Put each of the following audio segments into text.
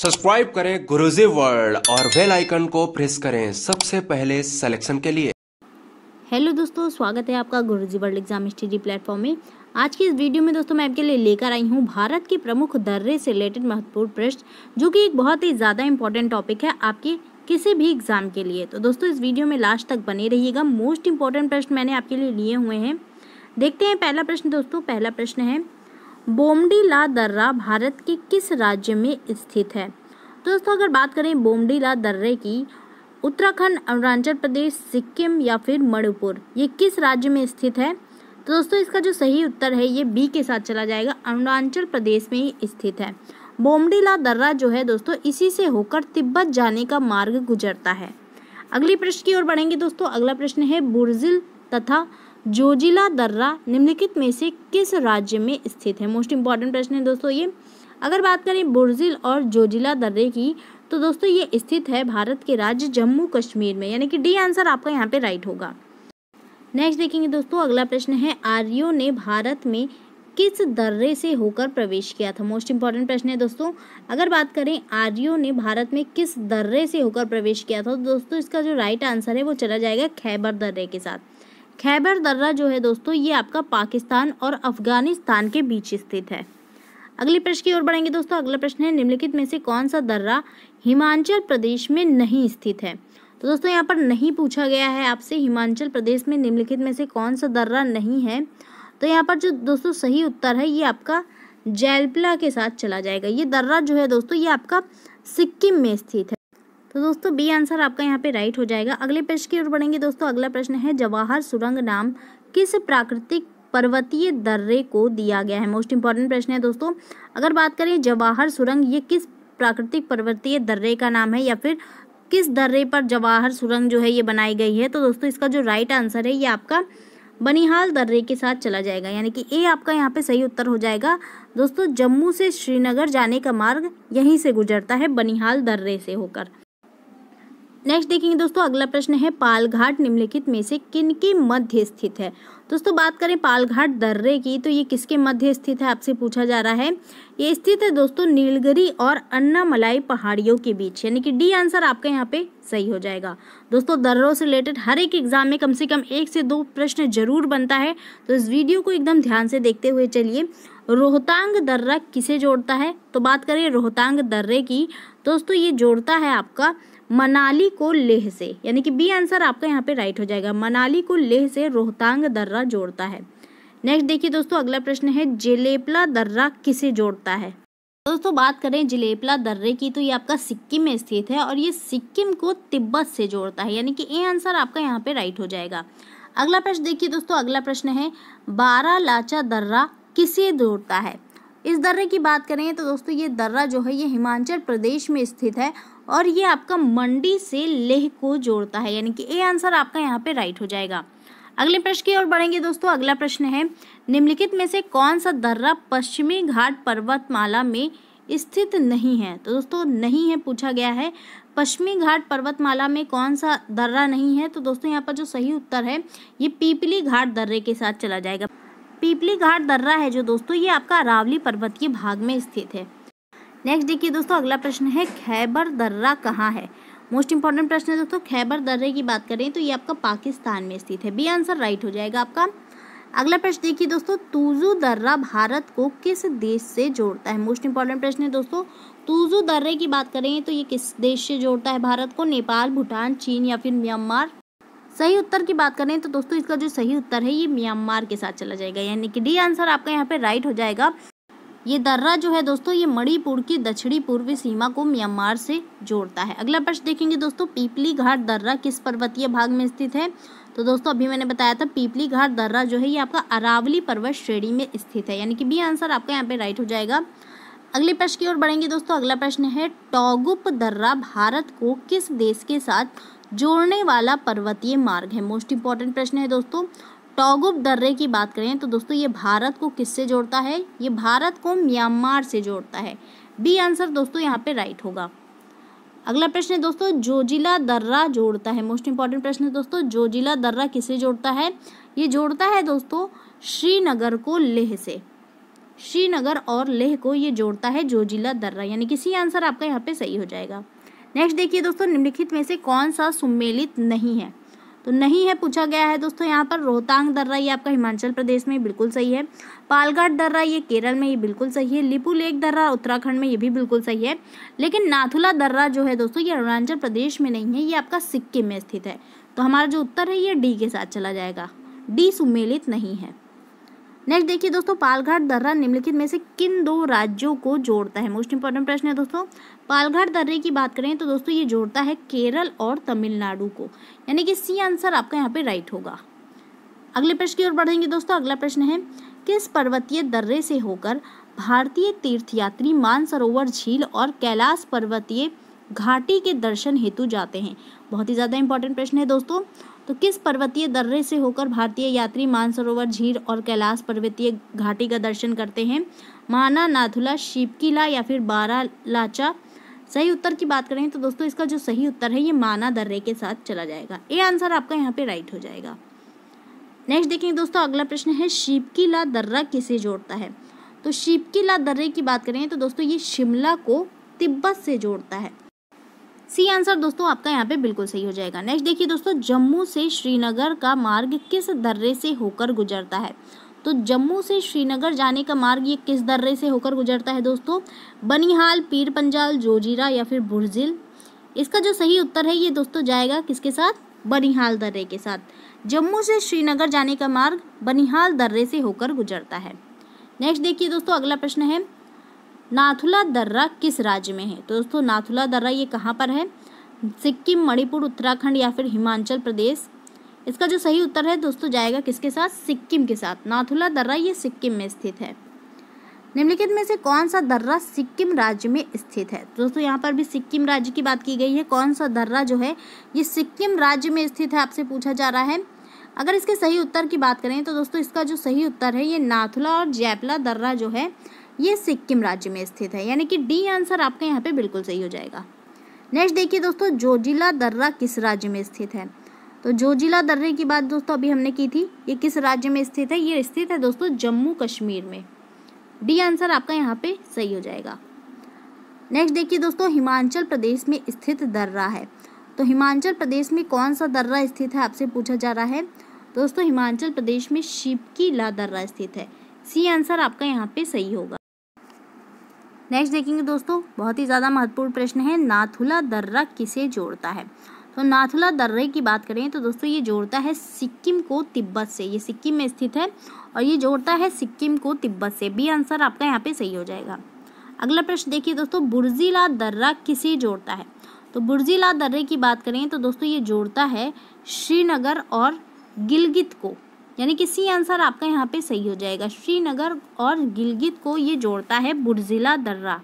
subscribe करें Guruji world और bell icon को प्रेस करें सबसे पहले सिलेक्शन के लिए हेलो दोस्तों स्वागत है आपका Guruji world exam study platform में आज की इस वीडियो में दोस्तों मैं आपके लिए लेकर आई हूँ भारत के प्रमुख दर्रे से रिलेटेड महत्वपूर्ण प्रश्न जो कि एक बहुत ही ज़्यादा इंपॉर्टेंट टॉपिक है आपके किसी भी एग्ज़ाम के लिए तो दोस्तों इस वीडियो में लास्ट तक बने रहिएगा मोस्ट इंपॉर्टेंट प्रश्न मैंने आपके लिए लिए हुए हैं देखते हैं पहला प्रश्न दोस्तों पहला प्रश्न है बोमडी ला दर्रा भारत के किस राज्य में स्थित है दोस्तों अगर बात करें ला दर्रे की उत्तराखंड अरुणाचल प्रदेश सिक्किम या फिर मणिपुर ये किस राज्य में स्थित है तो दोस्तों इसका जो सही उत्तर है ये बी के साथ चला जाएगा अरुणाचल प्रदेश में ही स्थित है बोमडीला दर्रा जो है दोस्तों इसी से होकर तिब्बत जाने का मार्ग गुजरता है अगली प्रश्न की ओर बढ़ेंगे दोस्तों अगला प्रश्न है बुर्जिल तथा जोजिला दर्रा निम्नलिखित में से किस राज्य में स्थित है मोस्ट इम्पॉर्टेंट प्रश्न है दोस्तों ये अगर बात करें बुर्जिल और जोजिला दर्रे की तो दोस्तों ये स्थित है भारत के राज्य जम्मू कश्मीर में यानी कि डी आंसर आपका यहाँ पे राइट होगा नेक्स्ट देखेंगे दोस्तों अगला प्रश्न है आर्यो ने भारत में किस दर्रे से होकर प्रवेश किया था मोस्ट इम्पॉर्टेंट प्रश्न है दोस्तों अगर बात करें आर्यो ने भारत में किस दर्रे से होकर प्रवेश किया था तो दोस्तों इसका जो राइट आंसर है वो चला जाएगा खैबर दर्रे के साथ खैबर दर्रा जो है दोस्तों ये आपका पाकिस्तान और अफगानिस्तान के बीच स्थित है अगले प्रश्न की ओर बढ़ेंगे दोस्तों अगला प्रश्न है निम्नलिखित में से कौन सा दर्रा हिमाचल प्रदेश में नहीं स्थित है तो दोस्तों यहाँ पर नहीं पूछा गया है आपसे हिमाचल प्रदेश में निम्नलिखित में से कौन सा दर्रा नहीं है तो यहाँ पर जो दोस्तों सही उत्तर है ये आपका जैलपिला के साथ चला जाएगा ये दर्रा जो है दोस्तों ये आपका सिक्किम में स्थित है तो दोस्तों बी आंसर आपका यहाँ पे राइट हो जाएगा अगले प्रश्न की ओर बढ़ेंगे दोस्तों अगला प्रश्न है जवाहर सुरंग नाम किस प्राकृतिक पर्वतीय दर्रे को दिया गया है मोस्ट इंपॉर्टेंट प्रश्न है दोस्तों अगर बात करें जवाहर सुरंग ये किस प्राकृतिक पर्वतीय दर्रे का नाम है या फिर किस दर्रे पर जवाहर सुरंग जो है ये बनाई गई है तो दोस्तों इसका जो राइट आंसर है ये आपका बनिहाल दर्रे के साथ चला जाएगा यानी कि ए आपका यहाँ पे सही उत्तर हो जाएगा दोस्तों जम्मू से श्रीनगर जाने का मार्ग यहीं से गुजरता है बनिहाल दर्रे से होकर नेक्स्ट देखेंगे दोस्तों अगला प्रश्न है पालघाट निम्नलिखित में से किन के मध्य स्थित है दोस्तों बात करें पालघाट दर्रे की तो ये किसके मध्य स्थित है आपसे पूछा जा रहा है ये स्थित है दोस्तों नीलगिरी और अन्नामलाई पहाड़ियों के बीच यानी कि डी आंसर आपका यहाँ पे सही हो जाएगा दोस्तों दर्रों से रिलेटेड हर एक एग्जाम में कम से कम एक से दो प्रश्न जरूर बनता है तो इस वीडियो को एकदम ध्यान से देखते हुए चलिए रोहतांग दर्रा किसे जोड़ता है तो बात करें रोहतांग दर्रे की दोस्तों ये जोड़ता है आपका मनाली को लेह से यानी कि बी आंसर आपका यहाँ पे राइट हो जाएगा मनाली को लेह से रोहतांग दर्रा जोड़ता है नेक्स्ट देखिए दोस्तों अगला प्रश्न है जिलेपला दर्रा किसे जोड़ता है दोस्तों बात करें जिलेपला दर्रे की तो ये आपका सिक्किम में स्थित है और ये सिक्किम को तिब्बत से जोड़ता है यानी कि ए आंसर आपका यहाँ पे राइट हो जाएगा अगला प्रश्न देखिए दोस्तों अगला प्रश्न है बारा लाचा दर्रा किसे जोड़ता है इस दर्रे की बात करें तो दोस्तों ये दर्रा जो है ये हिमाचल प्रदेश में स्थित है और ये आपका मंडी से लेह को जोड़ता है यानी कि ए आंसर आपका यहाँ पे राइट हो जाएगा अगले प्रश्न की ओर बढ़ेंगे दोस्तों अगला प्रश्न है निम्नलिखित में से कौन सा दर्रा पश्चिमी घाट पर्वतमाला में स्थित नहीं है तो दोस्तों नहीं है पूछा गया है पश्चिमी घाट पर्वतमाला में कौन सा दर्रा नहीं है तो दोस्तों यहाँ पर जो सही उत्तर है ये पीपली घाट दर्रे के साथ चला जाएगा पीपली घाट दर्रा है जो दोस्तों ये आपका अरावली पर्वत के भाग में स्थित है नेक्स्ट देखिए दोस्तों अगला प्रश्न है खैबर दर्रा कहाँ है मोस्ट इंपॉर्टेंट प्रश्न है दोस्तों खैबर दर्रे की बात करें तो ये आपका पाकिस्तान में स्थित है बी आंसर राइट हो जाएगा आपका अगला प्रश्न देखिए दोस्तों तूजू दर्रा भारत को किस देश से जोड़ता है मोस्ट इंपॉर्टेंट प्रश्न है दोस्तों तूजू दर्रे की बात करें तो ये किस देश से जोड़ता है भारत को नेपाल भूटान चीन या फिर म्यांमार सही उत्तर की बात करें तो दोस्तों इसका जो सही उत्तर है ये म्यांमार के साथ चला जाएगा यानी कि डी आंसर आपका यहाँ पे राइट हो जाएगा ये दर्रा जो है दोस्तों ये मणिपुर की दक्षिणी पूर्वी सीमा को म्यांमार से जोड़ता है अगला प्रश्न देखेंगे दोस्तों पीपली घाट दर्रा किस पर्वतीय भाग में स्थित है तो दोस्तों अभी मैंने बताया था पीपली घाट दर्रा जो है ये आपका अरावली पर्वत श्रेणी में स्थित है यानी कि बी आंसर आपका यहाँ पे राइट हो जाएगा अगले प्रश्न की ओर बढ़ेंगे दोस्तों अगला प्रश्न है टोगुप दर्रा भारत को किस देश के साथ जोड़ने वाला पर्वतीय मार्ग है मोस्ट इंपॉर्टेंट प्रश्न है दोस्तों टॉगुप दर्रे की बात करें तो दोस्तों ये भारत को किससे जोड़ता है ये भारत को म्यांमार से जोड़ता है बी आंसर दोस्तों यहाँ पे राइट होगा अगला प्रश्न है दोस्तों जोजिला दर्रा जोड़ता है मोस्ट इंपॉर्टेंट प्रश्न है दोस्तों जोजिला दर्रा किससे जोड़ता है ये जोड़ता है दोस्तों श्रीनगर को लेह से श्रीनगर और लेह को ये जोड़ता है जोजिला दर्रा यानी कि सी आंसर आपका यहाँ पे सही हो जाएगा नेक्स्ट देखिए दोस्तों निम्नलिखित में से कौन सा सुमेलित नहीं है तो नहीं है पूछा गया है दोस्तों यहाँ पर रोहतांग दर्रा ये आपका हिमाचल प्रदेश में बिल्कुल सही है पालघाट दर्रा ये केरल में ये बिल्कुल सही है लिपू लेक दर्रा उत्तराखंड में ये भी बिल्कुल सही है लेकिन नाथुला दर्रा जो है दोस्तों ये अरुणाचल प्रदेश में नहीं है ये आपका सिक्किम में स्थित है तो हमारा जो उत्तर है ये डी के साथ चला जाएगा डी सुमेलित नहीं है नेक्स्ट देखिए दोस्तों पालघाट दर्रा निम्नलिखित में से किन दो राज्यों को जोड़ता है मोस्ट इंपॉर्टेंट प्रश्न है दोस्तों पालघाट दर्रे की बात करें तो दोस्तों ये जोड़ता है केरल और तमिलनाडु को यानी कि सी आंसर आपका यहाँ पे राइट होगा अगले प्रश्न की ओर बढ़ेंगे दोस्तों अगला प्रश्न है किस पर्वतीय दर्रे से होकर भारतीय तीर्थयात्री मानसरोवर झील और कैलाश पर्वतीय घाटी के दर्शन हेतु जाते हैं बहुत ही ज़्यादा इंपॉर्टेंट प्रश्न है दोस्तों तो किस पर्वतीय दर्रे से होकर भारतीय यात्री मानसरोवर झील और कैलाश पर्वतीय घाटी का दर्शन करते हैं माना नाथुला शिपकीला या फिर बारा लाचा सही उत्तर की बात करें तो दोस्तों इसका जो सही उत्तर है ये माना दर्रे के साथ चला जाएगा ये आंसर आपका यहाँ पे राइट हो जाएगा नेक्स्ट देखेंगे दोस्तों अगला प्रश्न है शिपकीला दर्रा किसे जोड़ता है तो शिपकीला दर्रे की बात करें तो दोस्तों ये शिमला को तिब्बत से जोड़ता है सी आंसर दोस्तों आपका यहाँ पे बिल्कुल सही हो जाएगा नेक्स्ट देखिए दोस्तों जम्मू से श्रीनगर का मार्ग किस दर्रे से होकर गुजरता है तो जम्मू से श्रीनगर जाने का मार्ग ये किस दर्रे से होकर गुजरता है दोस्तों बनिहाल पीर पंजाल जोजीरा या फिर बुरजिल इसका जो सही उत्तर है ये दोस्तों जाएगा किसके साथ बनिहाल दर्रे के साथ जम्मू से श्रीनगर जाने का मार्ग बनिहाल दर्रे से होकर गुजरता है नेक्स्ट देखिए दोस्तों अगला प्रश्न है नाथुला दर्रा किस राज्य में है तो दोस्तों नाथुला दर्रा ये कहाँ पर है सिक्किम मणिपुर उत्तराखंड या फिर हिमाचल प्रदेश इसका जो सही उत्तर है दोस्तों जाएगा किसके साथ सिक्किम के साथ नाथुला दर्रा ये सिक्किम में स्थित है निम्नलिखित में से कौन सा दर्रा सिक्किम राज्य में स्थित है दोस्तों यहाँ पर भी सिक्किम राज्य की बात की गई है कौन सा दर्रा जो है ये सिक्किम राज्य में स्थित है आपसे पूछा जा रहा है अगर इसके सही उत्तर की बात करें तो दोस्तों इसका जो सही उत्तर है ये नाथुला और जैपला दर्रा जो है ये सिक्किम राज्य में स्थित है यानी कि डी आंसर आपका यहाँ पे बिल्कुल सही हो जाएगा नेक्स्ट देखिए दोस्तों जोजिला दर्रा किस राज्य में स्थित है तो जोजिला दर्रे की बात दोस्तों अभी हमने की थी ये किस राज्य में स्थित है ये स्थित है दोस्तों जम्मू कश्मीर में डी आंसर आपका यहाँ पे सही हो जाएगा नेक्स्ट देखिए दोस्तों हिमाचल प्रदेश में स्थित दर्रा है तो हिमाचल प्रदेश में कौन सा दर्रा स्थित है आपसे पूछा जा रहा है दोस्तों हिमाचल प्रदेश में शिपकी ला दर्रा स्थित है सी आंसर आपका यहाँ पे सही होगा नेक्स्ट देखेंगे दोस्तों बहुत ही ज़्यादा महत्वपूर्ण प्रश्न है नाथुला दर्रा किसे जोड़ता है तो नाथुला दर्रे की बात करें तो दोस्तों ये जोड़ता है सिक्किम को तिब्बत से ये सिक्किम में स्थित है और ये जोड़ता है सिक्किम को तिब्बत से बी आंसर आपका यहाँ पे सही हो जाएगा अगला प्रश्न देखिए दोस्तों बुर्जीला दर्रा किसे जोड़ता है तो बुर्जिला दर्रे की बात करें तो दोस्तों ये जोड़ता है श्रीनगर और गिलगित को यानी कि सी आंसर आपका यहाँ पे सही हो जाएगा श्रीनगर और गिलगित को ये जोड़ता है बुरजिला दर्रा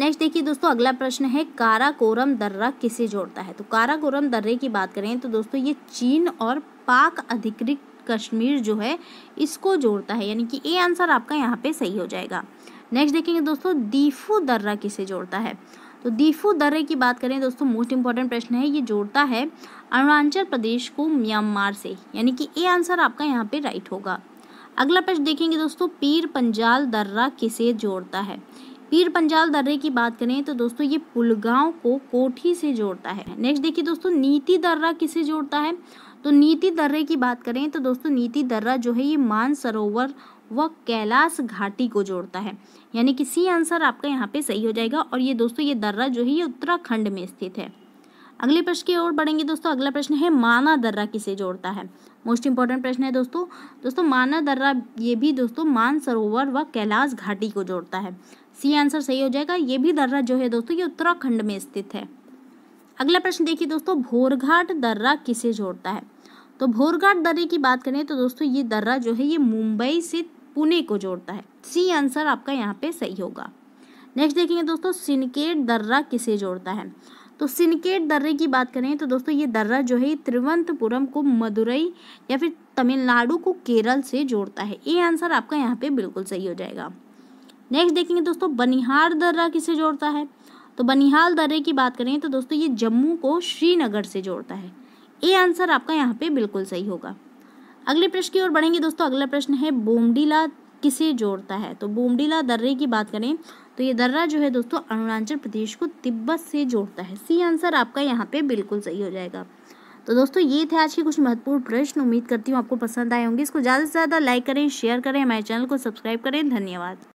नेक्स्ट देखिए दोस्तों अगला प्रश्न है काराकोरम दर्रा किसे जोड़ता है तो काराकोरम दर्रे की बात करें तो दोस्तों ये चीन और पाक अधिकृत कश्मीर जो है इसको जोड़ता है यानी कि ए आंसर आपका यहाँ पे सही हो जाएगा नेक्स्ट देखेंगे दोस्तों दीफू दर्रा किसे जोड़ता है तो दीफू दर्रे की बात करें दोस्तों मोस्ट इंपॉर्टेंट प्रश्न है ये जोड़ता है अरुणाचल प्रदेश को म्यांमार से यानी कि ए आंसर आपका यहाँ पे राइट होगा अगला प्रश्न देखेंगे दोस्तों पीर पंजाल दर्रा किसे जोड़ता है पीर पंजाल दर्रे की बात करें तो दोस्तों ये पुलगांव को कोठी से जोड़ता है नेक्स्ट देखिए दोस्तों नीति दर्रा किसे जोड़ता है तो नीति दर्रे की बात करें तो दोस्तों नीति दर्रा जो है ये मानसरोवर वह कैलाश घाटी को जोड़ता है यानी कि सी आंसर आपका यहाँ पे सही हो जाएगा और ये दोस्तों ये दर्रा जो है ये उत्तराखंड में स्थित है अगले प्रश्न की ओर बढ़ेंगे दोस्तों अगला प्रश्न है माना दर्रा किसे जोड़ता है मोस्ट इंपॉर्टेंट प्रश्न है दोस्तों दोस्तों माना दर्रा ये भी दोस्तों मानसरोवर व कैलाश घाटी को जोड़ता है सी आंसर सही हो जाएगा ये भी दर्रा जो है दोस्तों ये उत्तराखंड में स्थित है अगला प्रश्न देखिए दोस्तों भोरघाट दर्रा किसे जोड़ता है तो भोरघाट दर्रे की बात करें तो दोस्तों ये दर्रा जो है ये मुंबई से पुणे को जोड़ता है सी आंसर आपका यहाँ पे सही होगा नेक्स्ट देखेंगे दोस्तों सिनकेट दर्रा किसे जोड़ता है तो सिनकेट दर्रे की बात करें तो दोस्तों ये दर्रा जो है त्रिवंतपुरम को मदुरई या फिर तमिलनाडु को केरल से जोड़ता है ये आंसर आपका यहाँ पे बिल्कुल सही हो जाएगा नेक्स्ट देखेंगे दोस्तों बनिहार दर्रा किसे जोड़ता है तो बनिहाल दर्रे की बात करें तो दोस्तों ये जम्मू को श्रीनगर से जोड़ता है ये आंसर आपका यहाँ पे बिल्कुल सही होगा अगले प्रश्न की ओर बढ़ेंगे दोस्तों अगला प्रश्न है बोमडीला किसे जोड़ता है तो बोमडीला दर्रे की बात करें तो ये दर्रा जो है दोस्तों अरुणाचल प्रदेश को तिब्बत से जोड़ता है सी आंसर आपका यहाँ पे बिल्कुल सही हो जाएगा तो दोस्तों ये थे आज के कुछ महत्वपूर्ण प्रश्न उम्मीद करती हूँ आपको पसंद आए होंगे इसको ज़्यादा से ज़्यादा लाइक करें शेयर करें हमारे चैनल को सब्सक्राइब करें धन्यवाद